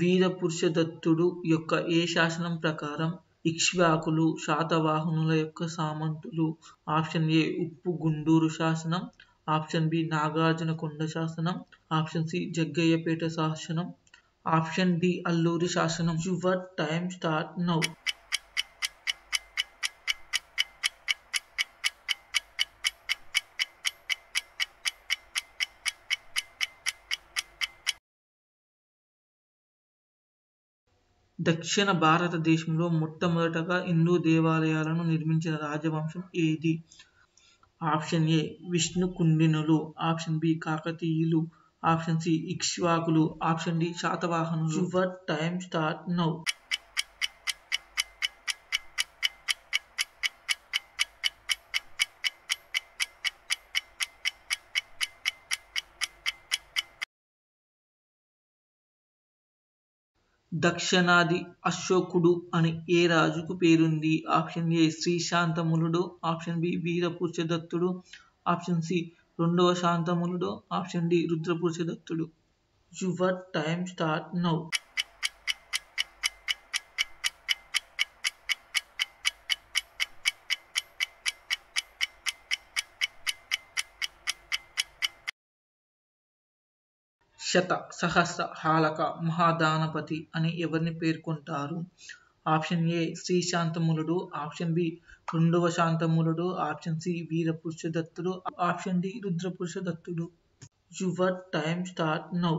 వీరపురుషదత్తుడు యొక్క ఏ శాసనం ప్రకారం ఇక్ష్వాకులు శాతవాహనుల యొక్క సామంతులు ఆప్షన్ ఏ ఉప్పు గుండూరు శాసనం ఆప్షన్ బి నాగార్జున కొండ శాసనం ఆప్షన్ సి జగ్గయ్యపేట శాసనం ఆప్షన్ డి అల్లూరి శాసనం యువర్ టైమ్ స్టార్ట్ నౌ దక్షిణ భారతదేశంలో మొట్టమొదటగా హిందూ దేవాలయాలను నిర్మించిన రాజవంశం ఏది ఆప్షన్ ఏ విష్ణు కుండినులు ఆప్షన్ బి కాకతీయులు ఆప్షన్ సి ఇక్ష్వాకులు ఆప్షన్ డి శాతవాహనులు యువర్ టైమ్ స్టార్ట్ నౌ దక్షిణాది అశోకుడు అని ఏ రాజుకు పేరుంది ఆప్షన్ ఏ శ్రీశాంతములుడు ఆప్షన్ బి వీరపురుషదత్తుడు ఆప్షన్ సి రెండవ శాంతములుడు ఆప్షన్ డి రుద్రపురుషదత్తుడు యువర్ టైం స్టార్ట్ నౌ శత సహస్ర హాలక మహాదానపతి అని ఎవరిని పేర్కొంటారు ఆప్షన్ ఏ శ్రీ శాంతమూలుడు ఆప్షన్ బి రెండవ శాంతమూలుడు ఆప్షన్ సి వీరపురుషదత్తుడు ఆప్షన్ డి రుద్రపురుషదత్తుడు యువర్ టైం స్టార్ట్ నౌ